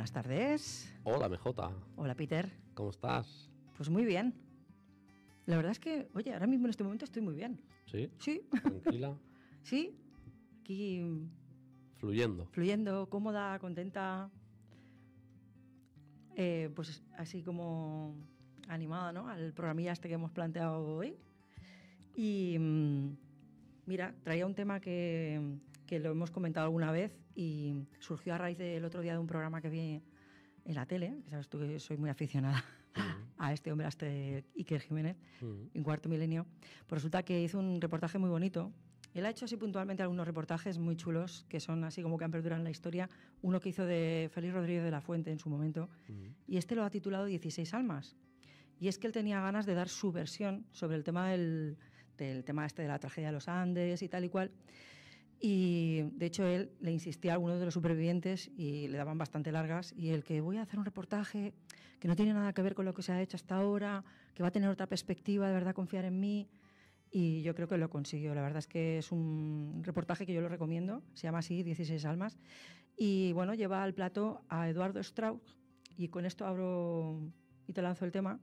buenas tardes. Hola, Mejota. Hola, Peter. ¿Cómo estás? Pues muy bien. La verdad es que, oye, ahora mismo en este momento estoy muy bien. ¿Sí? Sí. Tranquila. sí. Aquí. Fluyendo. Fluyendo, cómoda, contenta. Eh, pues así como animada, ¿no? Al programilla este que hemos planteado hoy. Y. Mm, mira, traía un tema que, que lo hemos comentado alguna vez y surgió a raíz del otro día de un programa que vi en la tele, que sabes tú que soy muy aficionada a este hombre, a este Iker Jiménez, en Cuarto Milenio, pues resulta que hizo un reportaje muy bonito. Él ha hecho así puntualmente algunos reportajes muy chulos que son así como que han perdurado en la historia. Uno que hizo de Félix Rodríguez de la Fuente en su momento, y este lo ha titulado 16 almas. Y es que él tenía ganas de dar su versión sobre el tema del, del tema este de la tragedia de los Andes y tal y cual. Y de hecho él le insistía a algunos de los supervivientes y le daban bastante largas y el que voy a hacer un reportaje que no tiene nada que ver con lo que se ha hecho hasta ahora, que va a tener otra perspectiva, de verdad confiar en mí. Y yo creo que lo consiguió. La verdad es que es un reportaje que yo lo recomiendo. Se llama así, 16 almas. Y bueno, lleva al plato a Eduardo Strauss. Y con esto abro y te lanzo el tema.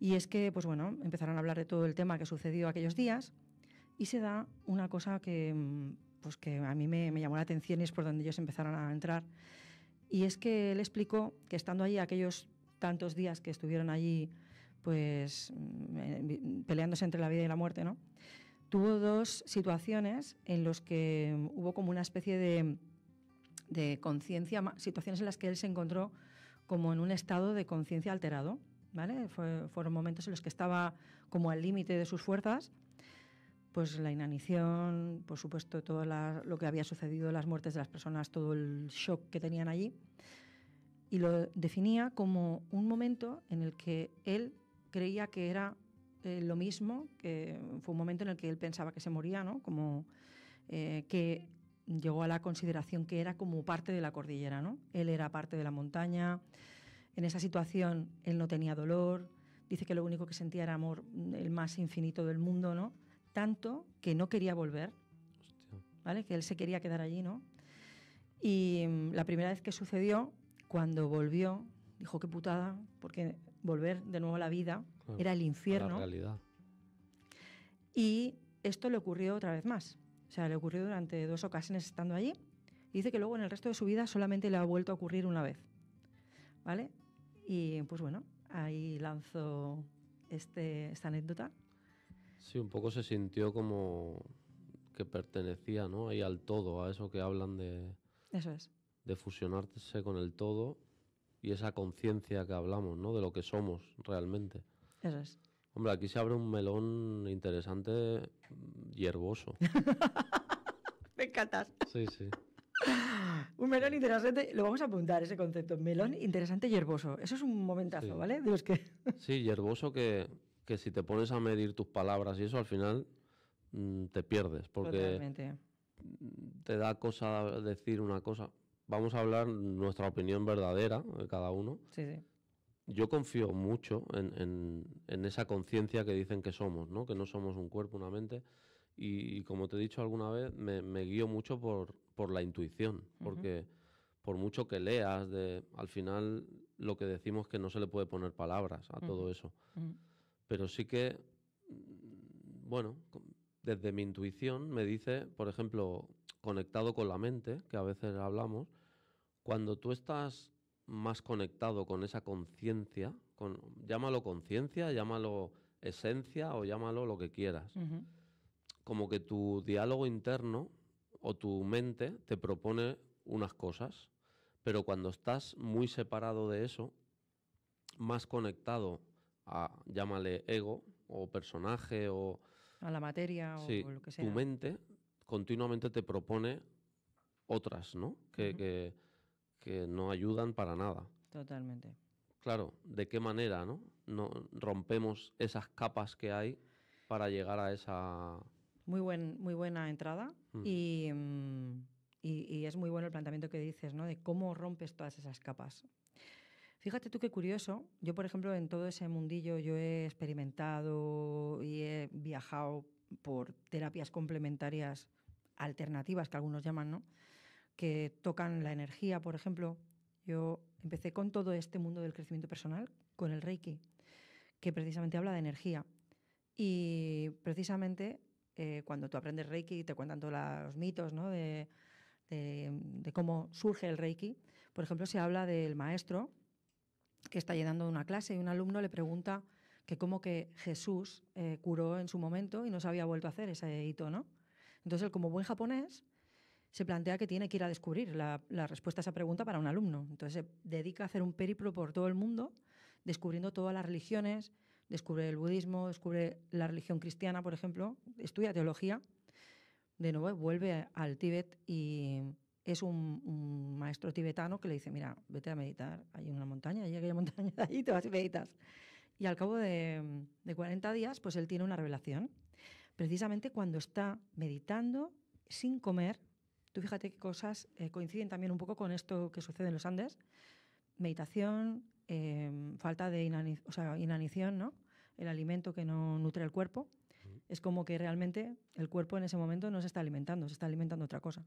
Y es que, pues bueno, empezaron a hablar de todo el tema que sucedió aquellos días. Y se da una cosa que mm, pues que a mí me, llamó la atención y es por donde ellos empezaron a entrar. Y es que él explicó que estando allí aquellos tantos días que estuvieron allí, pues mm, eh, peleándose entre la vida y la muerte, ¿no? Tuvo dos situaciones en las que hubo como una especie de, de conciencia, situaciones en las que él se encontró como en un estado de conciencia alterado, ¿vale? fueron momentos en los que estaba como al límite de sus fuerzas pues la inanición, por supuesto todo lo que había sucedido, las muertes de las personas, todo el shock que tenían allí, y lo definía como un momento en el que él creía que era eh, lo mismo, que fue un momento en el que él pensaba que se moría, ¿no? Como eh, que llegó a la consideración que era como parte de la cordillera, ¿no? Él era parte de la montaña, en esa situación él no tenía dolor, dice que lo único que sentía era amor, el más infinito del mundo, ¿no? tanto que no quería volver. ¿Vale? Que él se quería quedar allí, ¿no? Y mm, la primera vez que sucedió, cuando volvió, dijo qué putada, porque volver de nuevo a la vida era el infierno. realidad. Y esto le ocurrió otra vez más. O sea, le ocurrió durante dos ocasiones estando allí. Y dice que luego en el resto de su vida solamente le ha vuelto a ocurrir una vez. ¿Vale? Y pues bueno, ahí lanzo este, esta anécdota Sí, un poco se sintió como que pertenecía, ¿no? Ahí al todo, a eso que hablan de... Eso es. De fusionarse con el todo y esa conciencia que hablamos, ¿no? De lo que somos realmente. Eso es. Hombre, aquí se abre un melón interesante mm, hierboso. Me encantas. Sí, sí. un melón interesante, lo vamos a apuntar ese concepto, melón interesante y Eso es un momentazo, ¿vale? Dios que... sí, hierboso que que si te pones a medir tus palabras y eso, al final mm, te pierdes, porque mm, te da cosa decir una cosa. Vamos a hablar nuestra opinión verdadera de eh, cada uno. Sí, Yo confío mucho en, en, esa conciencia que dicen que somos, ¿no? que no somos un cuerpo, una mente. Y, como te he dicho alguna vez, me, guío mucho por, por la intuición, porque por mucho que leas, de, al final lo que decimos es que no se le puede poner palabras a todo eso pero sí que, mm, bueno, desde mi intuición me dice, por ejemplo, conectado con la mente, que a veces hablamos, cuando tú estás más conectado con esa conciencia, con, llámalo conciencia, llámalo esencia o llámalo lo que quieras, como que tu diálogo interno o tu mente te propone unas cosas, pero cuando estás muy separado de eso, más conectado llámale ego o personaje o... A la materia o lo que sea. Tu mente continuamente te propone otras, ¿no? Que, que, no ayudan para nada. Totalmente. Claro, ¿de qué manera, no? rompemos esas capas que hay para llegar a esa... Muy, buen, muy buena entrada mm, y, y, es muy bueno el planteamiento que dices, ¿no? De cómo rompes todas esas capas. Fíjate tú qué curioso. Yo, por ejemplo, en todo ese mundillo yo he experimentado y he viajado por terapias complementarias alternativas, que algunos llaman, ¿no? Que tocan la energía, por ejemplo. Yo empecé con todo este mundo del crecimiento personal, con el Reiki, que precisamente habla de energía. Y precisamente eh, cuando tú aprendes Reiki te cuentan todos los mitos ¿no? de, de, cómo surge el Reiki. Por ejemplo, se habla del maestro que está llenando una clase y un alumno le pregunta que cómo que Jesús eh, curó en su momento y no se había vuelto a hacer ese hito, ¿no? Entonces él, como buen japonés, se plantea que tiene que ir a descubrir la, la, respuesta a esa pregunta para un alumno. Entonces se dedica a hacer un periplo por todo el mundo, descubriendo todas las religiones, descubre el budismo, descubre la religión cristiana, por ejemplo, estudia teología, de nuevo vuelve al Tíbet y, es un, maestro tibetano que le dice, mira, vete a meditar, hay una montaña, hay aquella montaña de ahí, te vas y meditas. Y al cabo de, 40 días, pues él tiene una revelación. Precisamente cuando está meditando sin comer, tú fíjate qué cosas eh, coinciden también un poco con esto que sucede en los Andes, meditación, em, falta de inanición, ¿no? el alimento que no nutre el cuerpo. Es como que realmente el cuerpo en ese momento no se está alimentando, se está alimentando otra cosa.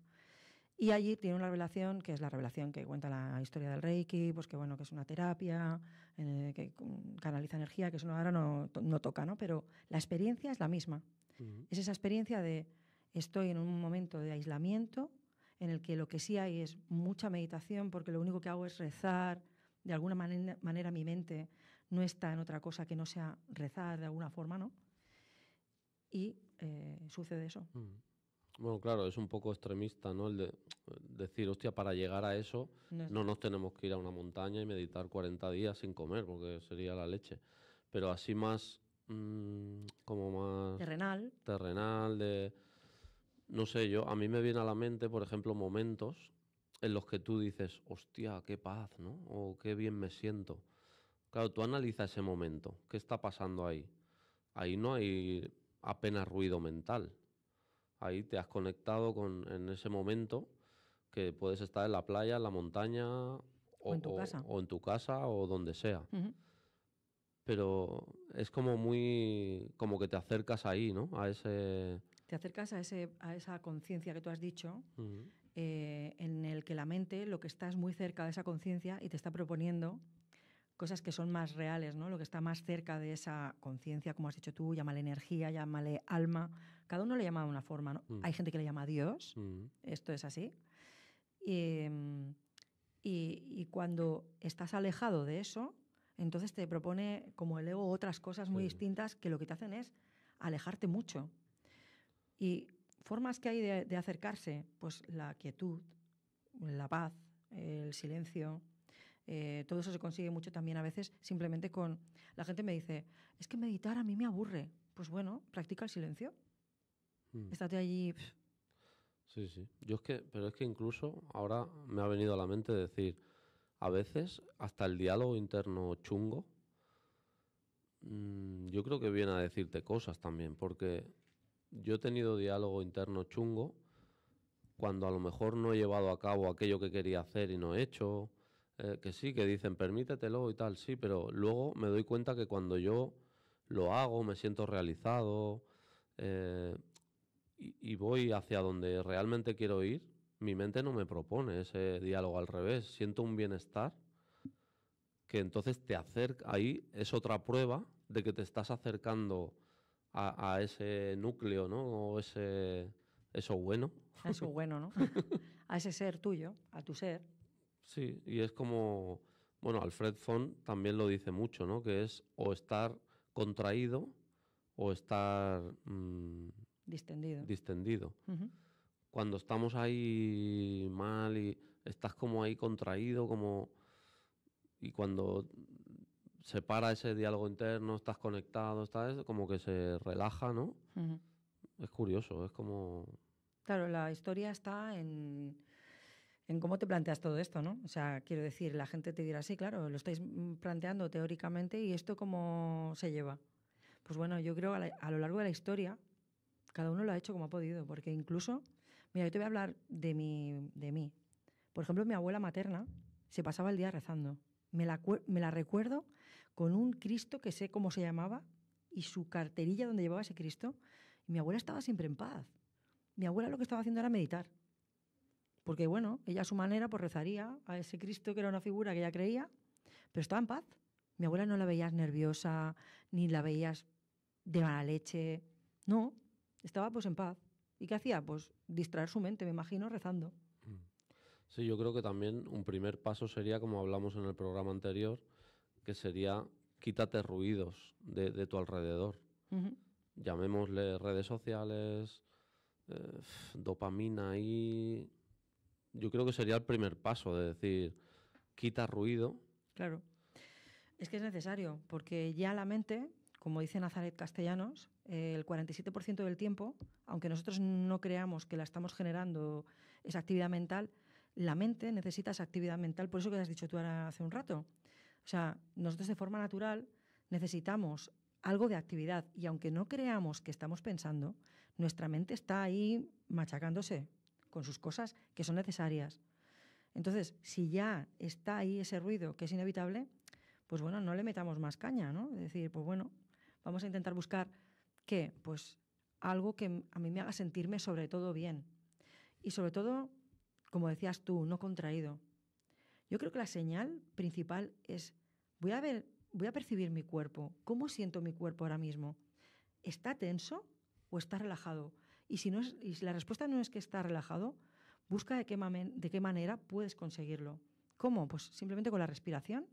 Y allí tiene una revelación, que es la revelación que cuenta la historia del Reiki, pues que bueno, que es una terapia, que canaliza energía, que eso ahora no, no, toca, ¿no? Pero la experiencia es la misma. Es esa experiencia de estoy en un momento de aislamiento en el que lo que sí hay es mucha meditación, porque lo único que hago es rezar, de alguna manera, mi mente no está en otra cosa que no sea rezar de alguna forma, ¿no? Y eh, sucede eso. Bueno, claro, es un poco extremista, ¿no? El de decir, hostia, para llegar a eso no, nos tenemos que ir a una montaña y meditar 40 días sin comer, porque sería la leche. Pero así más, mm, como más... Terrenal. Terrenal, de... No sé, yo, a mí me viene a la mente, por ejemplo, momentos en los que tú dices, hostia, qué paz, ¿no? O qué bien me siento. Claro, tú analiza ese momento, ¿qué está pasando ahí? Ahí no hay apenas ruido mental, ahí te has conectado con, en ese momento que puedes estar en la playa, en la montaña o, en, tu casa. o donde sea. Pero es como muy, como que te acercas ahí, ¿no? A ese... Te acercas a, ese, a esa conciencia que tú has dicho, eh, en el que la mente, lo que estás muy cerca de esa conciencia y te está proponiendo cosas que son más reales, ¿no? Lo que está más cerca de esa conciencia, como has dicho tú, llámale energía, llámale alma, cada uno le llama de una forma, mm. Hay gente que le llama Dios, mm. esto es así. Em, y, cuando estás alejado de eso, entonces te propone como el ego otras cosas muy distintas que lo que te hacen es alejarte mucho. Y formas que hay de, acercarse, pues la quietud, la paz, el silencio, eh, todo eso se consigue mucho también a veces simplemente con... La gente me dice, es que meditar a mí me aburre. Pues bueno, practica el silencio. Mm. allí. Sí, sí. Yo es que, pero es que incluso ahora me ha venido a la mente decir, a veces hasta el diálogo interno chungo, mm, yo creo que viene a decirte cosas también, porque yo he tenido diálogo interno chungo cuando a lo mejor no he llevado a cabo aquello que quería hacer y no he hecho, eh, que sí, que dicen permítetelo y tal, sí, pero luego me doy cuenta que cuando yo lo hago, me siento realizado, eh, y, voy hacia donde realmente quiero ir, mi mente no me propone ese diálogo al revés. Siento un bienestar que entonces te acerca, ahí es otra prueba de que te estás acercando a, ese núcleo, ¿no? O ese, eso bueno. eso bueno, ¿no? a ese ser tuyo, a tu ser. Sí, y es como, bueno, Alfred Fon también lo dice mucho, ¿no? Que es o estar contraído o estar mm, Distendido. Distendido. Cuando estamos ahí mal y estás como ahí contraído, como... Y cuando se para ese diálogo interno, estás conectado, estás como que se relaja, ¿no? Es curioso, es como... Claro, la historia está en, cómo te planteas todo esto, ¿no? O sea, quiero decir, la gente te dirá, sí, claro, lo estáis planteando teóricamente y esto cómo se lleva. Pues bueno, yo creo a lo largo de la historia cada uno lo ha hecho como ha podido, porque incluso, mira, yo te voy a hablar de, de mí. Por ejemplo, mi abuela materna se pasaba el día rezando. Me la, me la recuerdo con un Cristo que sé cómo se llamaba y su carterilla donde llevaba ese Cristo. Y mi abuela estaba siempre en paz. Mi abuela lo que estaba haciendo era meditar. Porque bueno, ella a su manera pues rezaría a ese Cristo que era una figura que ella creía, pero estaba en paz. Mi abuela no la veías nerviosa, ni la veías de mala leche. No, estaba pues en paz. ¿Y qué hacía? Pues distraer su mente, me imagino, rezando. Mm. Sí, yo creo que también un primer paso sería, como hablamos en el programa anterior, que sería quítate ruidos de, tu alrededor. Llamémosle redes sociales, eh, dopamina y... Yo creo que sería el primer paso de decir, quita ruido. Claro. Es que es necesario, porque ya la mente como dice Nazaret Castellanos, eh, el 47% del tiempo, aunque nosotros no creamos que la estamos generando esa actividad mental, la mente necesita esa actividad mental, por eso que has dicho tú hace un rato. O sea, nosotros de forma natural necesitamos algo de actividad y aunque no creamos que estamos pensando, nuestra mente está ahí machacándose con sus cosas que son necesarias. Entonces, si ya está ahí ese ruido que es inevitable, pues bueno, no le metamos más caña, ¿no? Es decir, pues bueno, Vamos a intentar buscar qué, pues algo que a mí me haga sentirme sobre todo bien y sobre todo, como decías tú, no contraído. Yo creo que la señal principal es voy a ver, voy a percibir mi cuerpo, cómo siento mi cuerpo ahora mismo. ¿Está tenso o está relajado? Y si no es, la respuesta no es que está relajado, busca de qué, de qué manera puedes conseguirlo. ¿Cómo? Pues simplemente con la respiración.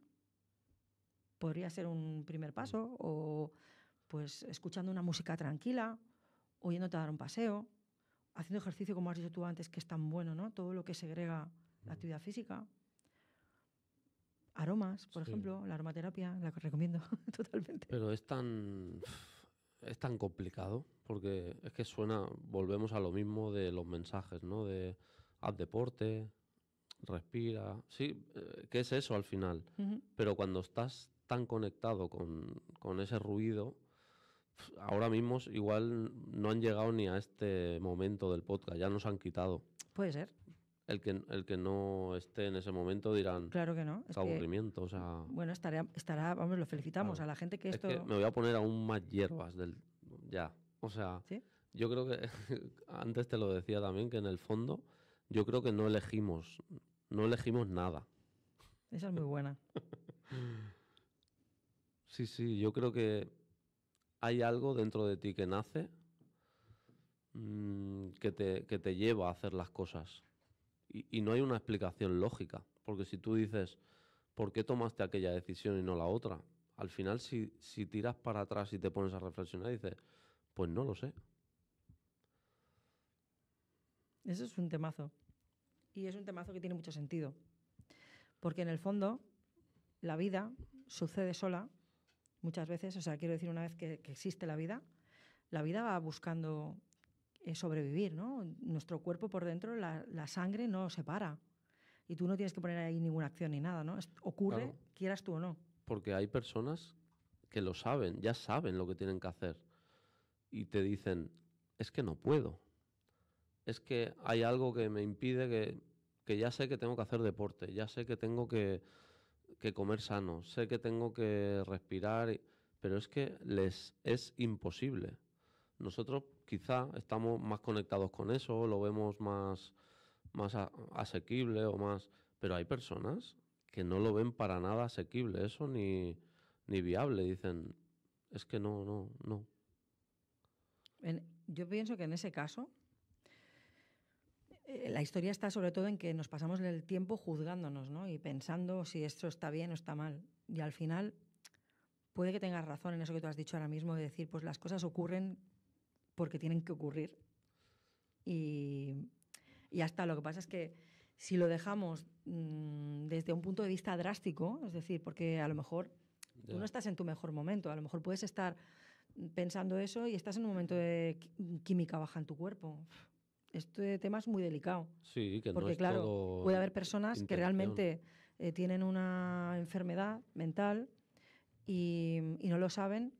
Podría ser un primer paso o pues escuchando una música tranquila, oyéndote a dar un paseo, haciendo ejercicio, como has dicho tú antes, que es tan bueno, ¿no? Todo lo que segrega la actividad física. Aromas, por ejemplo, la aromaterapia, la que recomiendo totalmente. Pero es tan, es tan complicado, porque es que suena, volvemos a lo mismo de los mensajes, ¿no? De haz deporte, respira. Sí, eh, ¿qué es eso al final? Pero cuando estás tan conectado con, con ese ruido, ahora mismo igual no han llegado ni a este momento del podcast, ya nos han quitado. Puede ser. El que, el que no esté en ese momento dirán. Claro que no. Es aburrimiento. bueno, estará, estará, vamos, lo felicitamos a la gente que esto. me voy a poner aún más hierbas del. Ya. O sea, yo creo que. antes te lo decía también, que en el fondo, yo creo que no elegimos. No elegimos nada. Esa es muy buena. sí, sí, yo creo que hay algo dentro de ti que nace mm, que, te, lleva a hacer las cosas. Y, no hay una explicación lógica, porque si tú dices, ¿por qué tomaste aquella decisión y no la otra? Al final, si, si tiras para atrás y te pones a reflexionar, dices, pues no lo sé. Eso es un temazo. Y es un temazo que tiene mucho sentido. Porque en el fondo, la vida sucede sola Muchas veces, o sea, quiero decir, una vez que, existe la vida, la vida va buscando eh, sobrevivir, ¿no? Nuestro cuerpo por dentro, la, sangre no se para. Y tú no tienes que poner ahí ninguna acción ni nada, ¿no? ocurre, quieras tú o no. Porque hay personas que lo saben, ya saben lo que tienen que hacer. Y te dicen, es que no puedo. Es que hay algo que me impide que ya sé que tengo que hacer deporte, ya sé que tengo que que comer sano, sé que tengo que respirar, pero es que les es imposible. Nosotros quizá estamos más conectados con eso, lo vemos más, más asequible o más... Pero hay personas que no lo ven para nada asequible eso ni, ni viable. Dicen, es que no, no, no. yo pienso que en ese caso eh, la historia está sobre todo en que nos pasamos el tiempo juzgándonos ¿no? y pensando si esto está bien o está mal. Y al final puede que tengas razón en eso que tú has dicho ahora mismo, de decir, pues las cosas ocurren porque tienen que ocurrir. Y, hasta Lo que pasa es que si lo dejamos mm, desde un punto de vista drástico, es decir, porque a lo mejor tú no estás en tu mejor momento, a lo mejor puedes estar pensando eso y estás en un momento de química baja en tu cuerpo este tema es muy delicado. Sí, que Porque, no es claro, puede haber personas que realmente eh, tienen una enfermedad mental y, no lo saben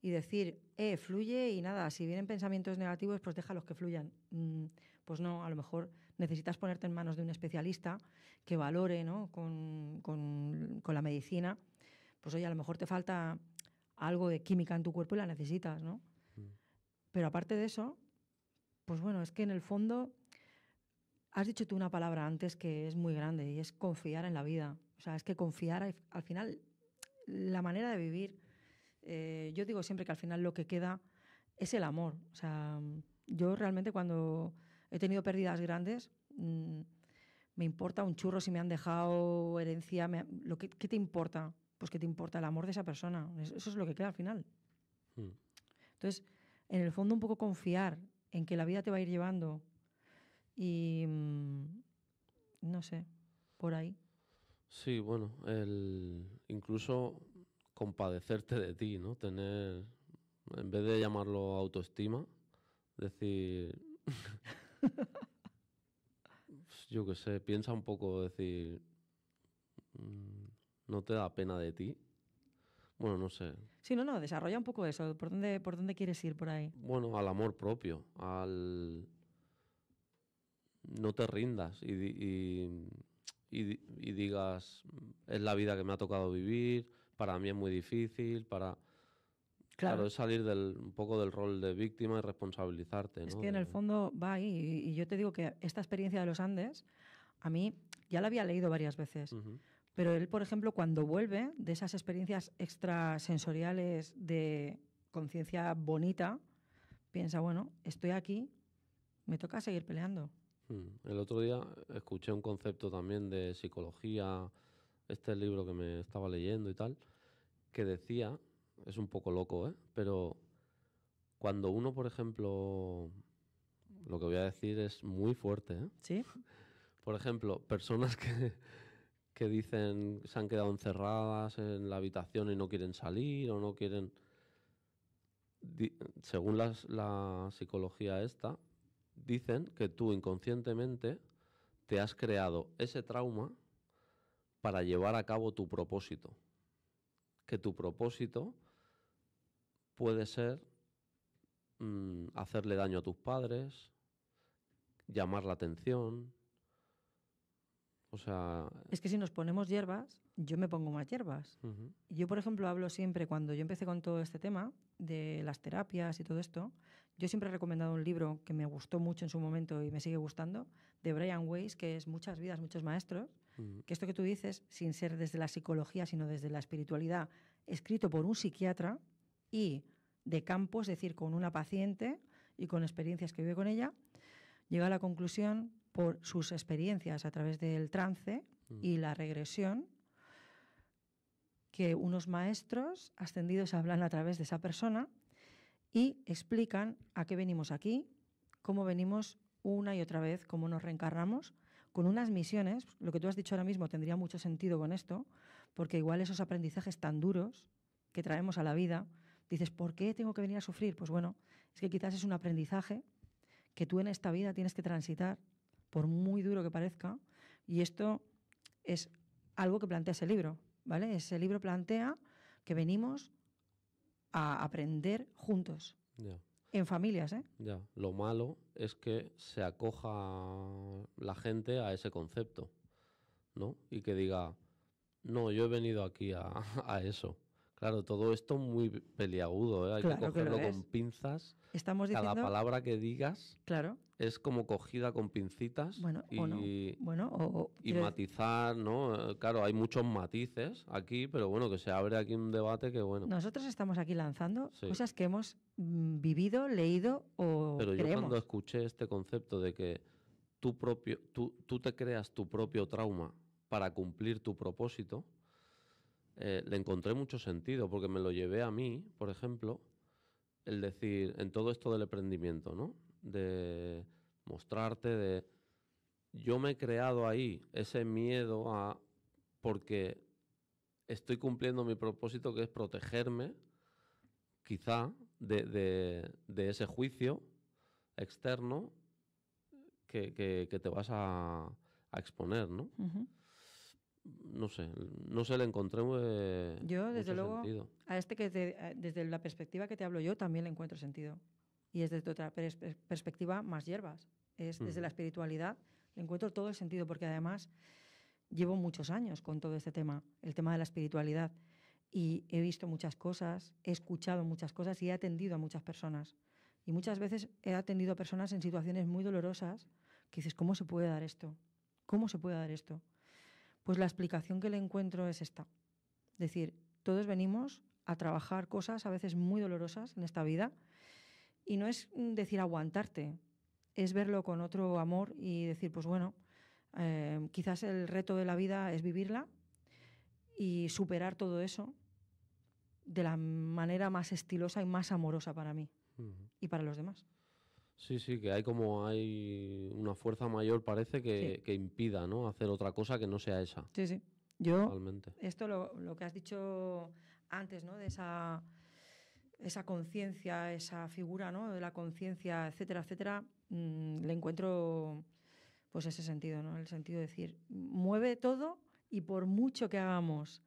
y decir, eh, fluye y nada, si vienen pensamientos negativos, pues los que fluyan. Mm, pues no, a lo mejor necesitas ponerte en manos de un especialista que valore ¿no? con, la medicina. Pues oye, a lo mejor te falta algo de química en tu cuerpo y la necesitas, ¿no? Mm. Pero aparte de eso, pues bueno, es que en el fondo has dicho tú una palabra antes que es muy grande y es confiar en la vida. O sea, es que confiar al final, la manera de vivir, eh, yo digo siempre que al final lo que queda es el amor. O sea, yo realmente cuando he tenido pérdidas grandes, mm, me importa un churro si me han dejado herencia, lo que, ¿qué te importa? Pues que te importa el amor de esa persona. Eso, es lo que queda al final. Mm. Entonces, en el fondo un poco confiar en que la vida te va a ir llevando. Y mm, no sé, por ahí. Sí, bueno, el incluso compadecerte de ti, ¿no? Tener, en vez de llamarlo autoestima, decir, yo qué sé, piensa un poco, decir, mm, no te da pena de ti bueno, no sé. Sí, no, no, desarrolla un poco eso. ¿Por dónde, por dónde quieres ir por ahí? Bueno, al amor propio, al... No te rindas y, y, digas, es la vida que me ha tocado vivir, para mí es muy difícil, para... Claro. es salir del, un poco del rol de víctima y responsabilizarte. ¿no? Es que en el fondo va ahí. Y, yo te digo que esta experiencia de los Andes, a mí ya la había leído varias veces. Pero él, por ejemplo, cuando vuelve de esas experiencias extrasensoriales de conciencia bonita, piensa, bueno, estoy aquí, me toca seguir peleando. Hmm. El otro día escuché un concepto también de psicología, este libro que me estaba leyendo y tal, que decía, es un poco loco, ¿eh? pero cuando uno, por ejemplo, lo que voy a decir es muy fuerte. ¿eh? Sí. Por ejemplo, personas que, que dicen se han quedado encerradas en la habitación y no quieren salir o no quieren... según la psicología esta, dicen que tú inconscientemente te has creado ese trauma para llevar a cabo tu propósito. Que tu propósito puede ser mm, hacerle daño a tus padres, llamar la atención, es que si nos ponemos hierbas, yo me pongo más hierbas. Yo, por ejemplo, hablo siempre, cuando yo empecé con todo este tema de las terapias y todo esto, yo siempre he recomendado un libro que me gustó mucho en su momento y me sigue gustando, de Brian Weiss, que es Muchas vidas, muchos maestros, que esto que tú dices, sin ser desde la psicología, sino desde la espiritualidad, escrito por un psiquiatra y de campo, es decir, con una paciente y con experiencias que vive con ella, llega a la conclusión por sus experiencias a través del trance mm. y la regresión que unos maestros ascendidos hablan a través de esa persona y explican a qué venimos aquí, cómo venimos una y otra vez, cómo nos reencarnamos, con unas misiones, lo que tú has dicho ahora mismo tendría mucho sentido con esto, porque igual esos aprendizajes tan duros que traemos a la vida, dices, ¿por qué tengo que venir a sufrir? Pues bueno, es que quizás es un aprendizaje que tú en esta vida tienes que transitar por muy duro que parezca. Y esto es algo que plantea ese libro, ¿vale? Ese libro plantea que venimos a aprender juntos. En familias, ¿eh? Ya. Lo malo es que se acoja la gente a ese concepto, ¿no? Y que diga, no, yo he venido aquí a eso. Claro, todo esto muy peliagudo, ¿eh? hay que cogerlo con pinzas. Estamos Cada palabra que digas claro. es como cogida con pincitas bueno, y, matizar, ¿no? Eh, claro, hay muchos matices aquí, pero bueno, que se abre aquí un debate que bueno. Nosotros estamos aquí lanzando cosas que hemos mm, vivido, leído o Pero yo cuando escuché este concepto de que tu propio, tú te creas tu propio trauma para cumplir tu propósito, eh, le encontré mucho sentido, porque me lo llevé a mí, por ejemplo, el decir, en todo esto del emprendimiento, ¿no? De mostrarte, de... Yo me he creado ahí ese miedo a... porque estoy cumpliendo mi propósito que es protegerme, quizá, de, ese juicio externo que, te vas a, exponer, ¿no? no sé, no se le encontré. Eh, yo, desde luego, a este que desde la perspectiva que te hablo yo también le encuentro sentido. Y es desde otra perspectiva más hierbas. Es desde la espiritualidad le encuentro todo el sentido, porque además llevo muchos años con todo este tema, el tema de la espiritualidad. Y he visto muchas cosas, he escuchado muchas cosas y he atendido a muchas personas. Y muchas veces he atendido a personas en situaciones muy dolorosas que dices, ¿cómo se puede dar esto? ¿Cómo se puede dar esto? Pues la explicación que le encuentro es esta. Es decir, todos venimos a trabajar cosas a veces muy dolorosas en esta vida y no es mm, decir aguantarte, es verlo con otro amor y decir, pues bueno, eh, quizás el reto de la vida es vivirla y superar todo eso de la manera más estilosa y más amorosa para mí y para los demás. Sí, sí, que hay como hay una fuerza mayor parece que, que impida, ¿no? Hacer otra cosa que no sea esa. Sí, sí. Yo, Totalmente. esto lo, lo, que has dicho antes, ¿no? De esa, esa conciencia, esa figura, ¿no? De la conciencia, etcétera, etcétera, mm, le encuentro pues ese sentido, ¿no? El sentido de decir, mueve todo y por mucho que hagamos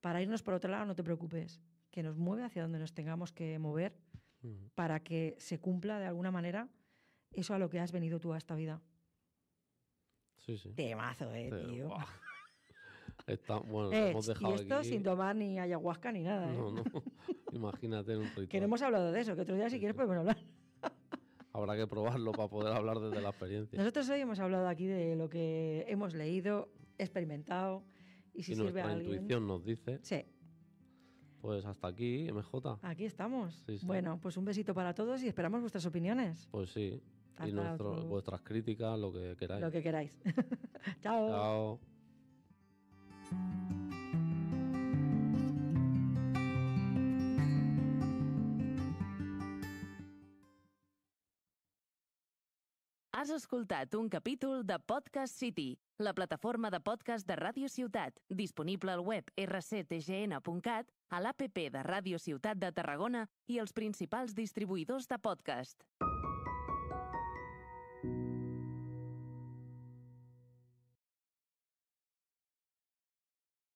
para irnos por otro lado, no te preocupes, que nos mueve hacia donde nos tengamos que mover Mm. para que se cumpla de alguna manera eso a lo que has venido tú a esta vida. Sí, sí. Temazo, eh, tío. bueno, eh, hemos dejado y esto sin tomar ni ayahuasca ni nada. No, eh. no. Imagínate en un ritual. Que no hemos hablado de eso, que otro día si quieres podemos hablar. Habrá que probarlo para poder hablar desde la experiencia. Nosotros hoy hemos hablado aquí de lo que hemos leído, experimentado y si sirve a alguien. Nuestra intuición nos dice. Sí. Pues hasta aquí, MJ. Aquí estamos. Bueno, pues un besito para todos y esperamos vuestras opiniones. Pues sí. y vuestras críticas, lo que queráis. Lo que queráis. Chao. Chao. Has escuchado un capítulo de Podcast City, la plataforma de podcast de Radio Ciudad. disponible al web rctgn.cat a l'APP de Ràdio Ciutat de Tarragona i els principals distribuïdors de podcast.